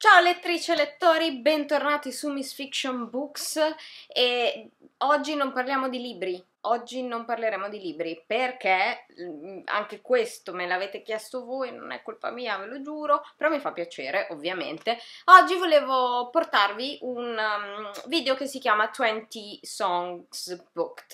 Ciao lettrici e lettori, bentornati su Miss Fiction Books e oggi non parliamo di libri, oggi non parleremo di libri perché mm, anche questo me l'avete chiesto voi, non è colpa mia, ve lo giuro, però mi fa piacere ovviamente. Oggi volevo portarvi un um, video che si chiama 20 Songs Booked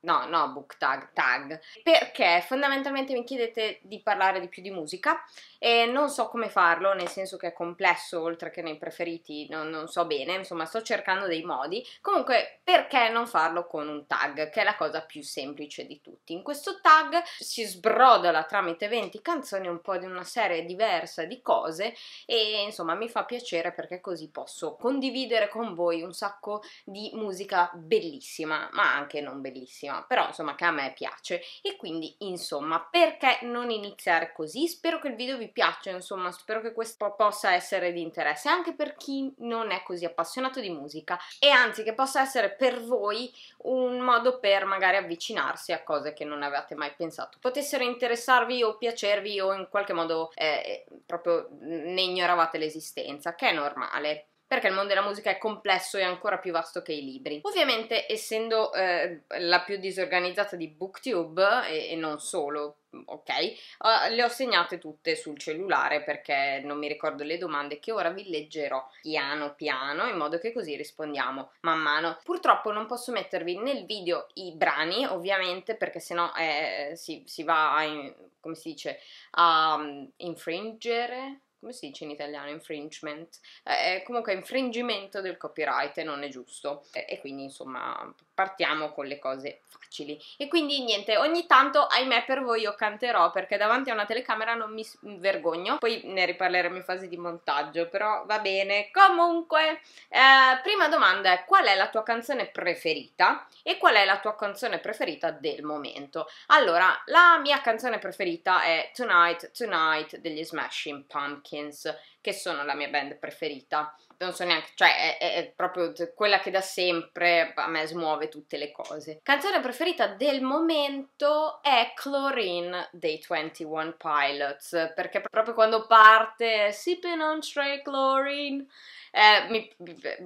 no, no, book tag, tag, perché fondamentalmente mi chiedete di parlare di più di musica e non so come farlo, nel senso che è complesso, oltre che nei preferiti, non, non so bene, insomma sto cercando dei modi, comunque perché non farlo con un tag, che è la cosa più semplice di tutti. In questo tag si sbrodola tramite 20 canzoni un po' di una serie diversa di cose e insomma mi fa piacere perché così posso condividere con voi un sacco di musica bellissima, ma anche non bellissima bellissima, però insomma che a me piace e quindi insomma perché non iniziare così? Spero che il video vi piaccia, insomma spero che questo possa essere di interesse anche per chi non è così appassionato di musica e anzi che possa essere per voi un modo per magari avvicinarsi a cose che non avevate mai pensato, potessero interessarvi o piacervi o in qualche modo eh, eh proprio ne ignoravate l'esistenza, che è normale perché il mondo della musica è complesso e ancora più vasto che i libri. Ovviamente, essendo eh, la più disorganizzata di Booktube e, e non solo, ok, uh, le ho segnate tutte sul cellulare perché non mi ricordo le domande che ora vi leggerò piano piano in modo che così rispondiamo man mano. Purtroppo non posso mettervi nel video i brani ovviamente perché sennò eh, si, si va a, in, come si dice, a mm, infringere come si dice in italiano infringement, eh, comunque infringimento del copyright non è giusto e, e quindi insomma partiamo con le cose facili. E quindi niente, ogni tanto, ahimè per voi, io canterò perché davanti a una telecamera non mi vergogno. Poi ne riparleremo in fase di montaggio, però va bene. Comunque, eh, prima domanda è qual è la tua canzone preferita e qual è la tua canzone preferita del momento? Allora, la mia canzone preferita è Tonight, Tonight degli Smashing Pumpkins che sono la mia band preferita. Non so neanche, cioè è, è, proprio quella che da sempre a me smuove tutte le cose. Canzone preferita del momento è Chlorine dei 21 Pilots, perché proprio quando parte Sipping on Stray Chlorine, eh, mi,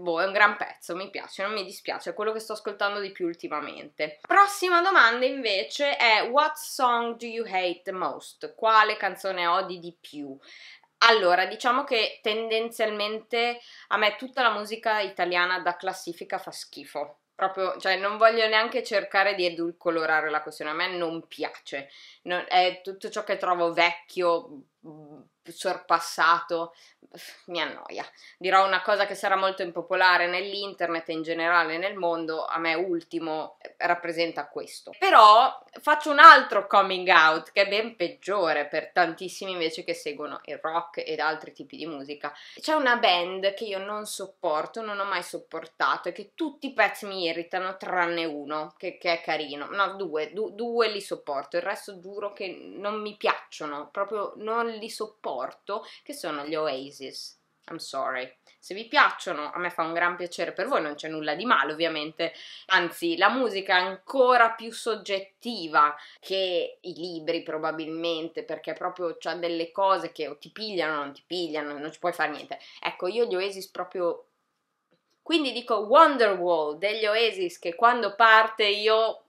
boh, è un gran pezzo, mi piace, non mi dispiace, è quello che sto ascoltando di più ultimamente. Prossima domanda invece è What song do you hate the most? Quale canzone odi di più? Allora, diciamo che tendenzialmente a me tutta la musica italiana da classifica fa schifo. Proprio, cioè, non voglio neanche cercare di edulcolorare la questione, a me non piace. Non, è tutto ciò che trovo vecchio, Mm, sorpassato mi annoia. Dirò una cosa che sarà molto impopolare nell'internet e in generale nel mondo, a me ultimo eh, rappresenta questo. Però faccio un altro coming out che è ben peggiore per tantissimi invece che seguono il rock ed altri tipi di musica. C'è una band che io non sopporto, non ho mai sopportato e che tutti i pezzi mi irritano tranne uno che, che è carino. No, due, du, due li sopporto, il resto giuro che non mi piacciono, proprio non li sopporto, che sono gli Oasis. I'm sorry. Se vi piacciono, a me fa un gran piacere per voi, non c'è nulla di male ovviamente. Anzi, la musica è ancora più soggettiva che i libri probabilmente, perché proprio c'ha delle cose che o ti pigliano o non ti pigliano, non ci puoi fare niente. Ecco, io gli Oasis proprio... Quindi dico Wonderwall degli Oasis che quando parte io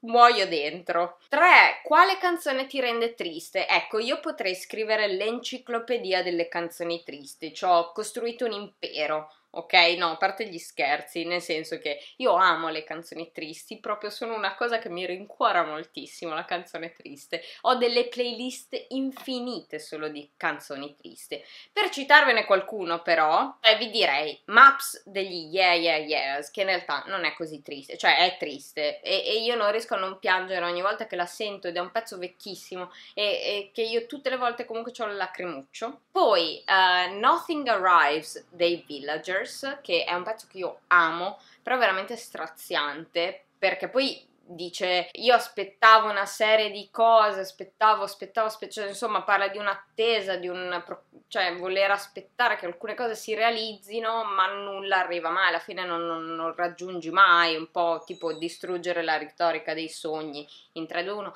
muoio dentro. 3. Quale canzone ti rende triste? Ecco, io potrei scrivere l'enciclopedia delle canzoni tristi, ci ho costruito un impero. Ok, no, a parte gli scherzi, nel senso che io amo le canzoni tristi, proprio sono una cosa che mi rincuora moltissimo, la canzone triste. Ho delle playlist infinite solo di canzoni triste. Per citarvene qualcuno però, eh, vi direi Maps degli Yeah Yeah Yeahs, che in realtà non è così triste, cioè è triste e, e, io non riesco a non piangere ogni volta che la sento ed è un pezzo vecchissimo e, e che io tutte le volte comunque ho il lacrimuccio. Poi uh, Nothing Arrives dei Villager Years, che è un pezzo che io amo, però veramente straziante, perché poi dice io aspettavo una serie di cose, aspettavo, aspettavo, aspettavo, cioè, insomma parla di un'attesa, di un cioè voler aspettare che alcune cose si realizzino, ma nulla arriva mai, alla fine non, non, non raggiungi mai, un po' tipo distruggere la retorica dei sogni in 3, 2, 1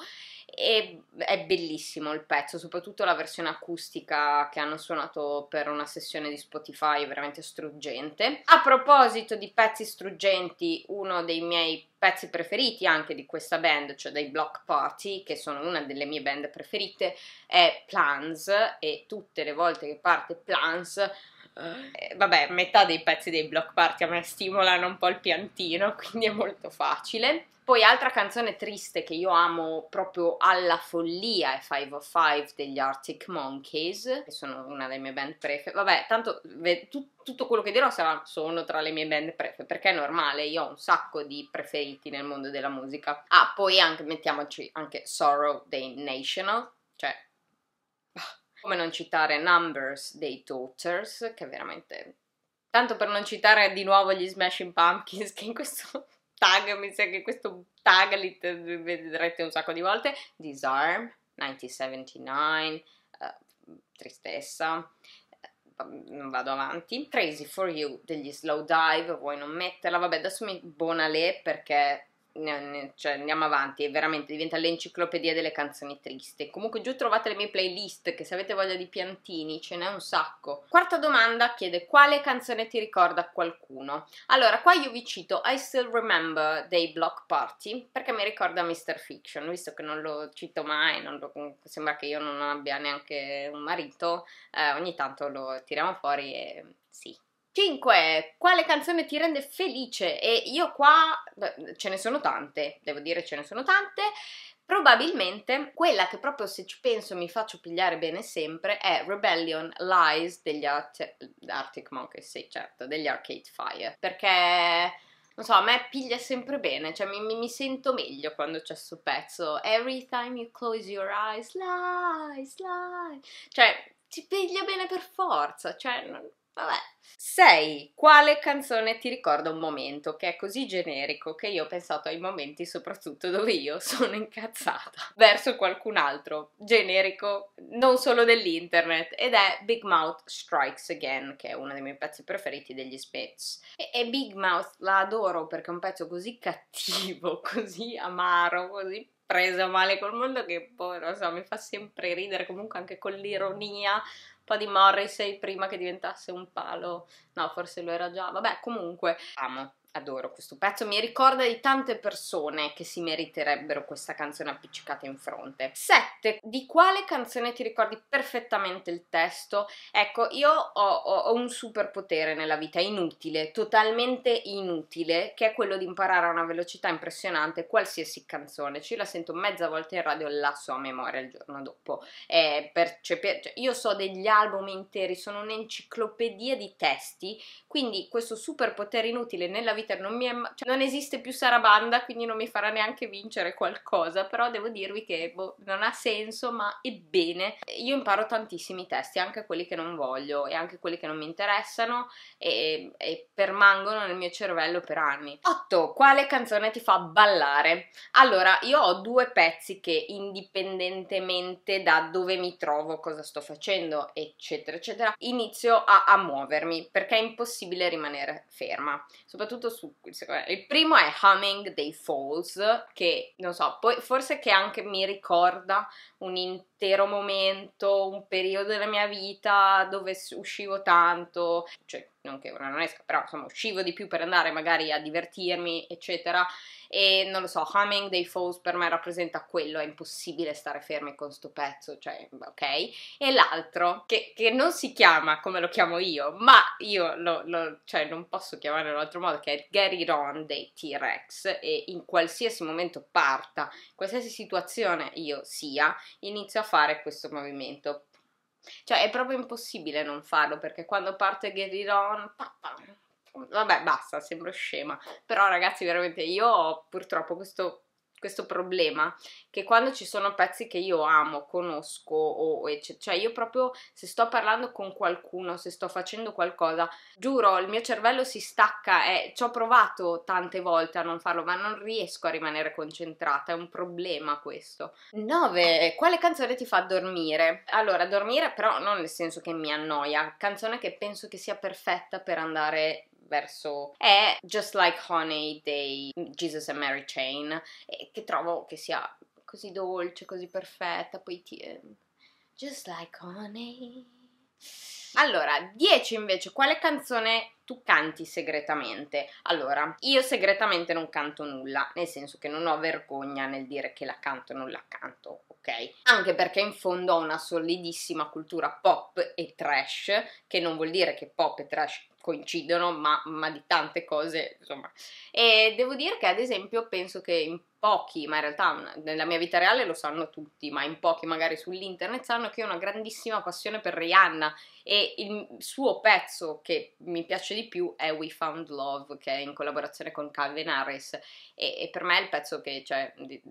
e è bellissimo il pezzo, soprattutto la versione acustica che hanno suonato per una sessione di Spotify, veramente struggente. A proposito di pezzi struggenti, uno dei miei pezzi preferiti anche di questa band, cioè dei Block Party, che sono una delle mie band preferite, è Plans e tutte le volte che parte Plans eh, vabbè, metà dei pezzi dei block party a me stimolano un po' il piantino, quindi è molto facile. Poi altra canzone triste che io amo proprio alla follia è 505 degli Arctic Monkeys, che sono una delle mie band prefe. Vabbè, tanto tu, tutto quello che dirò sarà, sono tra le mie band prefe, perché è normale, io ho un sacco di preferiti nel mondo della musica. Ah, poi anche, mettiamoci anche Sorrow dei National, cioè... Come non citare Numbers dei Daughters, che è veramente... Tanto per non citare di nuovo gli Smashing Pumpkins, che in questo tag, mi sa che questo tag li vedrete un sacco di volte, Disarm, 1979, uh, Tristessa, non vado avanti. Crazy for You degli Slow Dive, vuoi non metterla? Vabbè, adesso mi Bonalè perché cioè andiamo avanti, veramente diventa l'enciclopedia delle canzoni triste. Comunque giù trovate le mie playlist che se avete voglia di piantini ce n'è un sacco. Quarta domanda chiede quale canzone ti ricorda qualcuno? Allora, qua io vi cito I Still Remember dei Block Party perché mi ricorda Mr. Fiction, visto che non lo cito mai, lo, sembra che io non abbia neanche un marito, eh, ogni tanto lo tiriamo fuori e sì, 5. Quale canzone ti rende felice? E io qua beh, ce ne sono tante, devo dire ce ne sono tante. Probabilmente quella che proprio se ci penso mi faccio pigliare bene sempre è Rebellion Lies degli Art- Arctic Monkeys, sì certo, degli Arcade Fire, perché non so, a me piglia sempre bene, cioè mi, mi, mi sento meglio quando c'è questo pezzo. Every time you close your eyes, lies, lies, cioè ti piglia bene per forza, cioè... Non Vabbè. 6. Quale canzone ti ricorda un momento che è così generico che io ho pensato ai momenti soprattutto dove io sono incazzata verso qualcun altro, generico non solo dell'internet, ed è Big Mouth Strikes Again, che è uno dei miei pezzi preferiti degli Spitz. E, e Big Mouth la adoro perché è un pezzo così cattivo, così amaro, così preso male col mondo che poi boh, non so, mi fa sempre ridere comunque anche con l'ironia un po' di Morrissey prima che diventasse un palo, no forse lo era già, vabbè comunque amo adoro questo pezzo, mi ricorda di tante persone che si meriterebbero questa canzone appiccicata in fronte. 7. Di quale canzone ti ricordi perfettamente il testo? Ecco, io ho, ho, ho un superpotere nella vita inutile, totalmente inutile, che è quello di imparare a una velocità impressionante qualsiasi canzone. Cioè, la sento mezza volta in radio e la so a memoria il giorno dopo. Eh, percepi- cioè, io so degli album interi, sono un'enciclopedia di testi, quindi questo superpotere inutile nella vita Liter non mi è... Cioè, non esiste più Sarabanda, quindi non mi farà neanche vincere qualcosa, però devo dirvi che boh, non ha senso, ma ebbene, io imparo tantissimi testi, anche quelli che non voglio e anche quelli che non mi interessano e, e permangono nel mio cervello per anni. 8. Quale canzone ti fa ballare? Allora, io ho due pezzi che indipendentemente da dove mi trovo, cosa sto facendo, eccetera, eccetera, inizio a, a muovermi perché è impossibile rimanere ferma, soprattutto su... Il primo è Humming dei Falls, che non so, poi forse che anche mi ricorda un intero momento, un periodo della mia vita dove uscivo tanto, cioè non che ora non esco però insomma uscivo di più per andare magari a divertirmi, eccetera e non lo so, Humming dei Foes per me rappresenta quello, è impossibile stare fermi con sto pezzo, cioè ok, e l'altro che, che non si chiama come lo chiamo io, ma io lo, lo, cioè, non posso chiamarlo in un altro modo, che è Gary Ron dei T-Rex e in qualsiasi momento parta, in qualsiasi situazione io sia, inizio a fare questo movimento. Cioè è proprio impossibile non farlo perché quando parte Gary Ron... Pa, pa, vabbè basta, sembro scema, però ragazzi veramente io ho purtroppo questo, questo problema che quando ci sono pezzi che io amo, conosco o cioè io proprio se sto parlando con qualcuno, se sto facendo qualcosa, giuro il mio cervello si stacca e ci ho provato tante volte a non farlo, ma non riesco a rimanere concentrata, è un problema questo. 9. Quale canzone ti fa dormire? Allora, dormire però non nel senso che mi annoia, canzone che penso che sia perfetta per andare verso è Just Like Honey dei Jesus and Mary Chain e che trovo che sia così dolce, così perfetta, poi ti... Eh, just Like Honey. Allora, 10 invece, quale canzone tu canti segretamente? Allora, io segretamente non canto nulla, nel senso che non ho vergogna nel dire che la canto o non la canto, ok? Anche perché in fondo ho una solidissima cultura pop e trash, che non vuol dire che pop e trash coincidono, ma, ma, di tante cose, insomma. E devo dire che, ad esempio, penso che in pochi, ma in realtà nella mia vita reale lo sanno tutti, ma in pochi magari sull'internet sanno che ho una grandissima passione per Rihanna e il suo pezzo che mi piace di più è We Found Love, che è in collaborazione con Calvin Harris e, e per me è il pezzo che, cioè, di,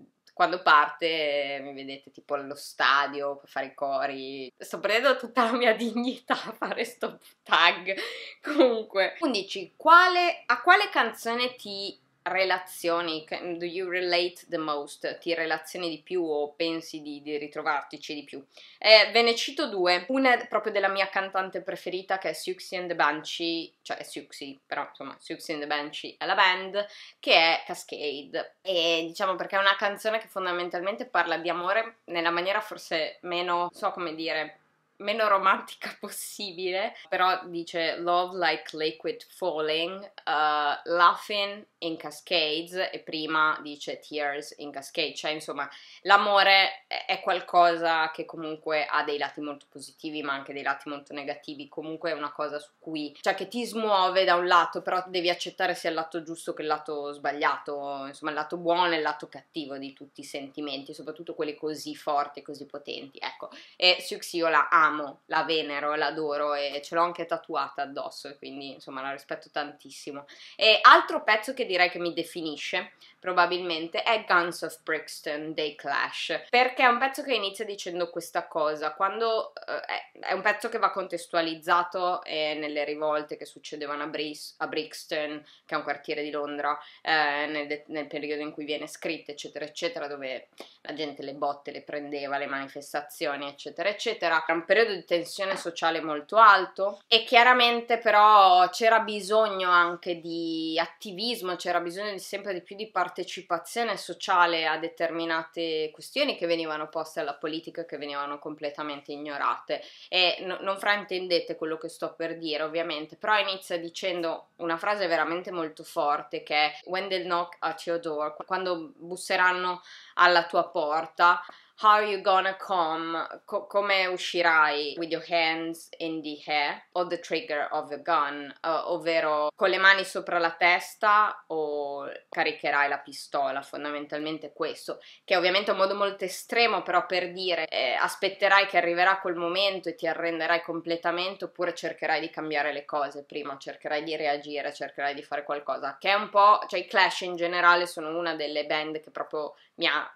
quando parte mi vedete tipo allo stadio per fare i cori. Sto prendendo tutta la mia dignità a fare sto tag. Comunque, 11. Quale, a quale canzone ti relazioni, mm, do you relate the most? Ti relazioni di più o pensi di, di ritrovartici di più? Eh, ve ne cito due, una è proprio della mia cantante preferita che è Suxy and the Banshee, cioè è Suxy, però insomma Suxy and the Banshee è la band, che è Cascade e diciamo perché è una canzone che fondamentalmente parla di amore nella maniera forse meno, so come dire, meno romantica possibile, però dice Love like liquid falling, uh, laughing in cascades e prima dice tears in cascades, cioè insomma l'amore è qualcosa che comunque ha dei lati molto positivi ma anche dei lati molto negativi, comunque è una cosa su cui, cioè che ti smuove da un lato, però devi accettare sia il lato giusto che il lato sbagliato, insomma il lato buono e il lato cattivo di tutti i sentimenti, soprattutto quelli così forti così potenti, ecco, e Siuxiola ha amo, la venero, l'adoro e ce l'ho anche tatuata addosso e quindi insomma la rispetto tantissimo. E altro pezzo che direi che mi definisce probabilmente è Guns of Brixton dei Clash perché è un pezzo che inizia dicendo questa cosa, quando eh, è un pezzo che va contestualizzato eh, nelle rivolte che succedevano a, Bris, a, Brixton, che è un quartiere di Londra, eh, nel, nel periodo in cui viene scritto eccetera eccetera dove la gente le botte le prendeva, le manifestazioni eccetera eccetera, periodo di tensione sociale molto alto e chiaramente però c'era bisogno anche di attivismo, c'era bisogno di sempre di più di partecipazione sociale a determinate questioni che venivano poste alla politica che venivano completamente ignorate e no, non fraintendete quello che sto per dire ovviamente, però inizia dicendo una frase veramente molto forte che è When they knock at your door, quando busseranno alla tua porta, How You Gonna Come, co- come uscirai with your hands in the air o the trigger of a gun, uh, ovvero con le mani sopra la testa o caricherai la pistola, fondamentalmente questo, che è ovviamente è un modo molto estremo però per dire eh, aspetterai che arriverà quel momento e ti arrenderai completamente oppure cercherai di cambiare le cose prima, cercherai di reagire, cercherai di fare qualcosa, che è un po', cioè i Clash in generale sono una delle band che proprio mi ha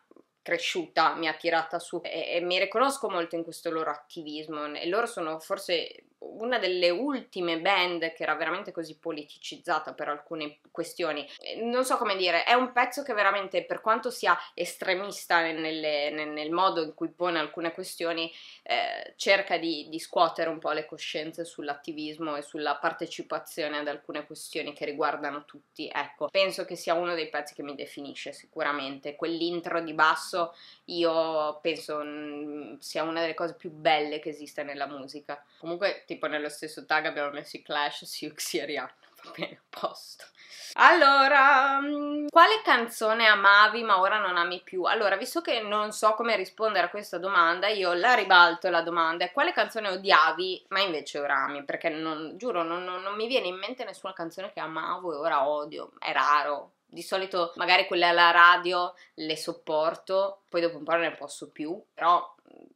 cresciuta mi ha tirata su e, e mi riconosco molto in questo loro attivismo e loro sono forse una delle ultime band che era veramente così politicizzata per alcune questioni. Eh, non so come dire, è un pezzo che veramente, per quanto sia estremista nelle, nel, nel, modo in cui pone alcune questioni, eh, cerca di, di, scuotere un po' le coscienze sull'attivismo e sulla partecipazione ad alcune questioni che riguardano tutti. Ecco, penso che sia uno dei pezzi che mi definisce sicuramente. Quell'intro di basso, io penso mh, mm, sia una delle cose più belle che esiste nella musica. Comunque ti tipo nello stesso tag abbiamo messo i Clash, Siuxi e Rihanna, va bene, a posto. Allora, mm, quale canzone amavi ma ora non ami più? Allora, visto che non so come rispondere a questa domanda, io la ribalto la domanda quale canzone odiavi ma invece ora ami? Perché non, giuro, non, non, non mi viene in mente nessuna canzone che amavo e ora odio, è raro. Di solito magari quelle alla radio le sopporto, poi dopo un po' non ne posso più, però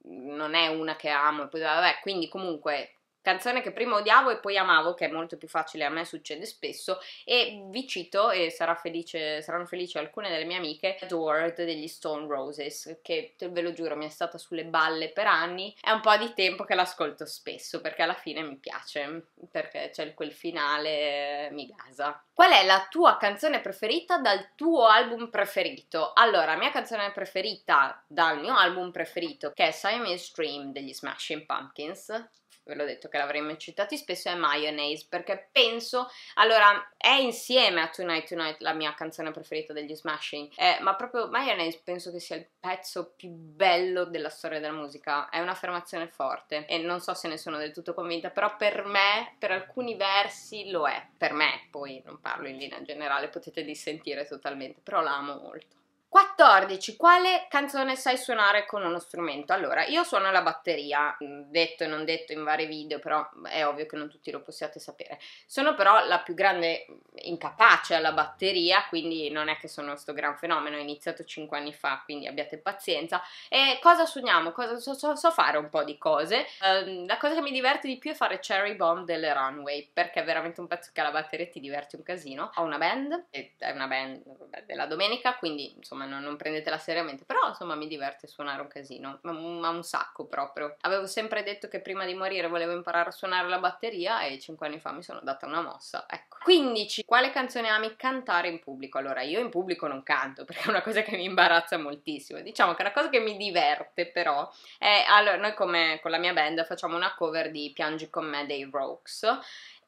mm, non è una che amo. Poi, vabbè, quindi comunque canzone che prima odiavo e poi amavo, che è molto più facile, a me succede spesso, e vi cito, e sarà felice, saranno felici alcune delle mie amiche, Adored degli Stone Roses, che ve lo giuro mi è stata sulle balle per anni, è un po' di tempo che l'ascolto spesso, perché alla fine mi piace, perché c'è quel finale, eh, mi gasa. Qual è la tua canzone preferita dal tuo album preferito? Allora, mia canzone preferita dal mio album preferito, che è Simon Stream degli Smashing Pumpkins, ve l'ho detto che l'avremmo citati spesso, è Mayonnaise, perché penso, allora, è insieme a Tonight Tonight la mia canzone preferita degli Smashing, eh, ma proprio Mayonnaise penso che sia il pezzo più bello della storia della musica, è un'affermazione forte e non so se ne sono del tutto convinta, però per me, per alcuni versi lo è, per me, poi non parlo in linea generale, potete dissentire totalmente, però l'amo molto. 14. Quale canzone sai suonare con uno strumento? Allora, io suono la batteria, mm, detto e non detto in vari video, però è ovvio che non tutti lo possiate sapere. Sono però la più grande mm, incapace alla batteria, quindi non è che sono sto gran fenomeno, ho iniziato 5 anni fa, quindi abbiate pazienza. E cosa suoniamo? Cosa, so, so, so, fare un po' di cose. Eh, la cosa che mi diverte di più è fare Cherry Bomb delle Runway, perché è veramente un pezzo che alla batteria ti diverti un casino. Ho una band, è una band della domenica, quindi insomma insomma non, non, prendetela seriamente, però insomma mi diverte suonare un casino, ma, ma, un sacco proprio. Avevo sempre detto che prima di morire volevo imparare a suonare la batteria e 5 anni fa mi sono data una mossa, ecco. 15. Quale canzone ami cantare in pubblico? Allora io in pubblico non canto perché è una cosa che mi imbarazza moltissimo, diciamo che è una cosa che mi diverte però è, allora noi come con la mia band facciamo una cover di Piangi con me dei Rokes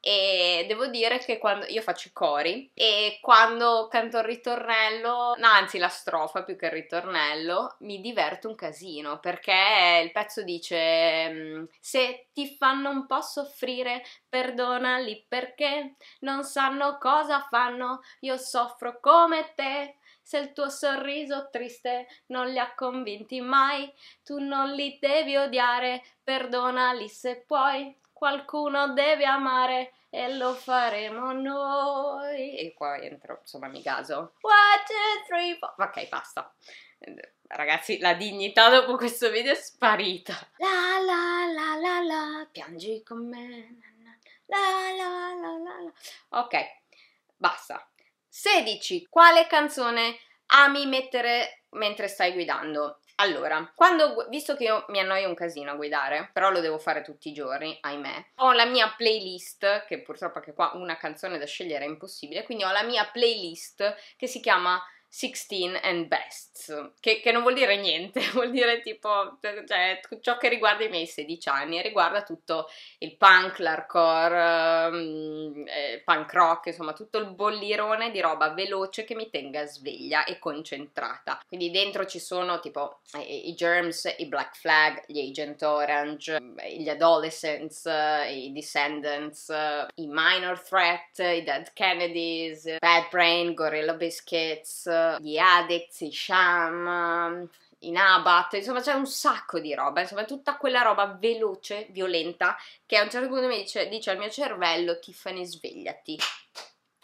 e devo dire che quando io faccio i cori e quando canto il ritornello, no, anzi la strofa più che il ritornello, mi diverto un casino perché il pezzo dice mm, se ti fanno un po' soffrire, perdonali perché non sanno cosa fanno, io soffro come te. Se il tuo sorriso triste non li ha convinti mai, tu non li devi odiare, perdonali se puoi qualcuno deve amare e lo faremo noi. E qua entro, insomma, mi caso. One, two, three, four. Ok, basta. Ragazzi, la dignità dopo questo video è sparita. La la la la la, piangi con me. La la la la la. Ok, basta. 16. Quale canzone ami mettere mentre stai guidando? Allora, quando, visto che io mi annoio un casino a guidare, però lo devo fare tutti i giorni, ahimè, ho la mia playlist, che purtroppo anche qua una canzone da scegliere è impossibile, quindi ho la mia playlist che si chiama 16 and Best, che, che, non vuol dire niente, vuol dire tipo cioè, cioè, ciò che riguarda i miei 16 anni, riguarda tutto il punk, l'hardcore, um, eh, punk rock, insomma tutto il bollirone di roba veloce che mi tenga sveglia e concentrata. Quindi dentro ci sono tipo i, i Germs, i Black Flag, gli Agent Orange, gli Adolescents, eh, i Descendants, eh, i Minor Threat, i Dead Kennedys, Bad Brain, Gorilla Biscuits gli Adex, i Sham, i Nabat, insomma c'è un sacco di roba, insomma tutta quella roba veloce, violenta, che a un certo punto mi dice, dice al mio cervello Tiffany svegliati,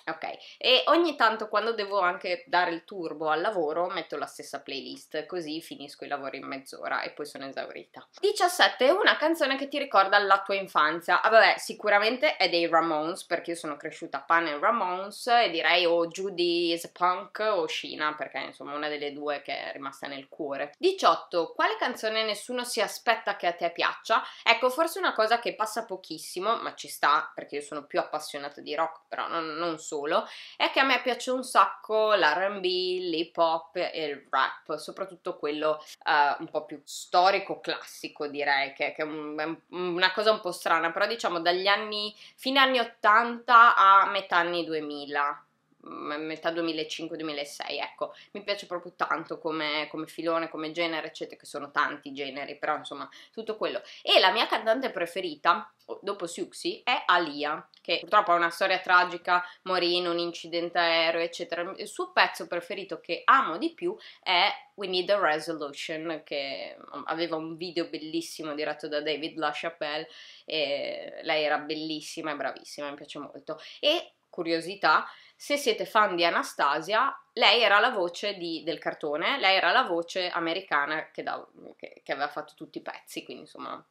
Ok, e ogni tanto quando devo anche dare il turbo al lavoro metto la stessa playlist, così finisco i lavori in mezz'ora e poi sono esaurita. 17. Una canzone che ti ricorda la tua infanzia. Ah, vabbè, sicuramente è dei Ramones, perché io sono cresciuta a Pan e Ramones e direi o Judy is Punk o Sheena, perché insomma una delle due che è rimasta nel cuore. 18. Quale canzone nessuno si aspetta che a te piaccia? Ecco, forse una cosa che passa pochissimo, ma ci sta, perché io sono più appassionata di rock, però non, non so solo, è che a me piace un sacco l'RB, l'hip hop e il rap, soprattutto quello uh, un po' più storico, classico direi, che, che è, è, una cosa un po' strana, però diciamo dagli anni, fine anni 80 a metà anni 2000 metà 2005-2006, ecco, mi piace proprio tanto come, come, filone, come genere, eccetera, che sono tanti generi, però insomma, tutto quello. E la mia cantante preferita, dopo Siuxi, è Alia, che purtroppo ha una storia tragica, morì in un incidente aereo, eccetera. Il suo pezzo preferito che amo di più è We Need a Resolution, che mm, aveva un video bellissimo diretto da David LaChapelle, e lei era bellissima e bravissima, mi piace molto. E curiosità, se siete fan di Anastasia, lei era la voce di, del cartone, lei era la voce americana che, da, che, che aveva fatto tutti i pezzi, quindi insomma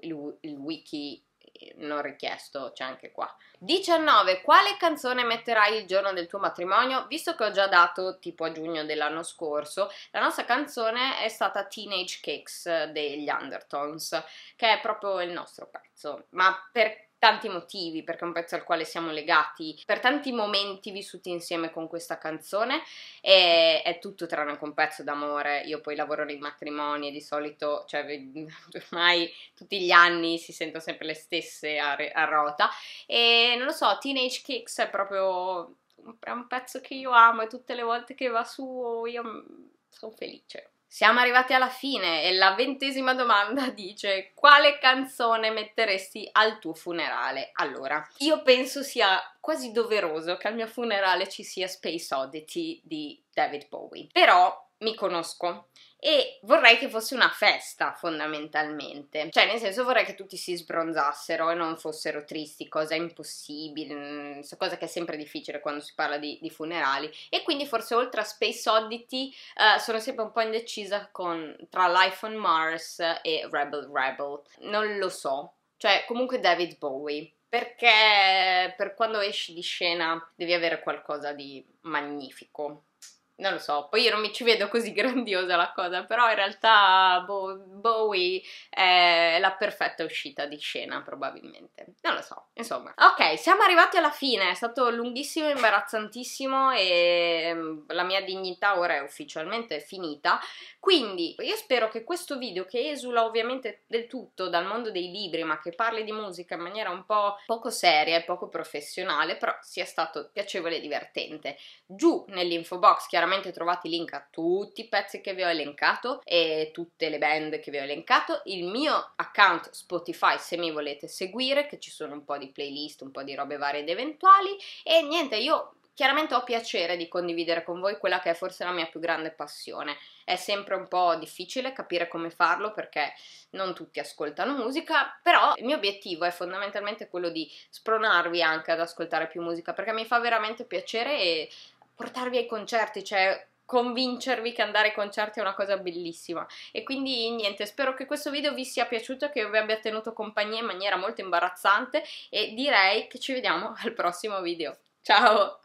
il, il wiki eh, non richiesto c'è anche qua. 19. Quale canzone metterai il giorno del tuo matrimonio? Visto che ho già dato tipo a giugno dell'anno scorso, la nostra canzone è stata Teenage Cakes eh, degli Undertones, che è proprio il nostro pezzo. Ma perché? tanti motivi, perché è un pezzo al quale siamo legati per tanti momenti vissuti insieme con questa canzone e è tutto tranne che un pezzo d'amore. Io poi lavoro nei matrimoni e di solito, cioè ormai tutti gli anni si sentono sempre le stesse a, re, a rota e non lo so, Teenage Kicks è proprio è un pezzo che io amo e tutte le volte che va su io sono felice. Siamo arrivati alla fine e la ventesima domanda dice quale canzone metteresti al tuo funerale? Allora, io penso sia quasi doveroso che al mio funerale ci sia Space Oddity di David Bowie, però mi conosco e vorrei che fosse una festa fondamentalmente, cioè nel senso vorrei che tutti si sbronzassero e non fossero tristi, cosa impossibile, mm, cosa che è sempre difficile quando si parla di, di funerali e quindi forse oltre a Space Oddity eh, sono sempre un po' indecisa con, tra Life on Mars e Rebel Rebel, non lo so, cioè comunque David Bowie perché per quando esci di scena devi avere qualcosa di magnifico non lo so, poi io non mi ci vedo così grandiosa la cosa, però in realtà boh, Bowie è la perfetta uscita di scena probabilmente, non lo so, insomma. Ok, siamo arrivati alla fine, è stato lunghissimo, imbarazzantissimo e mm, la mia dignità ora è ufficialmente finita, quindi io spero che questo video che esula ovviamente del tutto dal mondo dei libri ma che parli di musica in maniera un po' poco seria e poco professionale, però sia stato piacevole e divertente. Giù nell'info box chiaramente sicuramente trovate i link a tutti i pezzi che vi ho elencato e tutte le band che vi ho elencato. Il mio account Spotify se mi volete seguire, che ci sono un po' di playlist, un po' di robe varie ed eventuali. E niente, io chiaramente ho piacere di condividere con voi quella che è forse la mia più grande passione. È sempre un po' difficile capire come farlo perché non tutti ascoltano musica, però il mio obiettivo è fondamentalmente quello di spronarvi anche ad ascoltare più musica perché mi fa veramente piacere e portarvi ai concerti, cioè convincervi che andare ai concerti è una cosa bellissima. E quindi niente, spero che questo video vi sia piaciuto, che vi abbia tenuto compagnia in maniera molto imbarazzante e direi che ci vediamo al prossimo video. Ciao!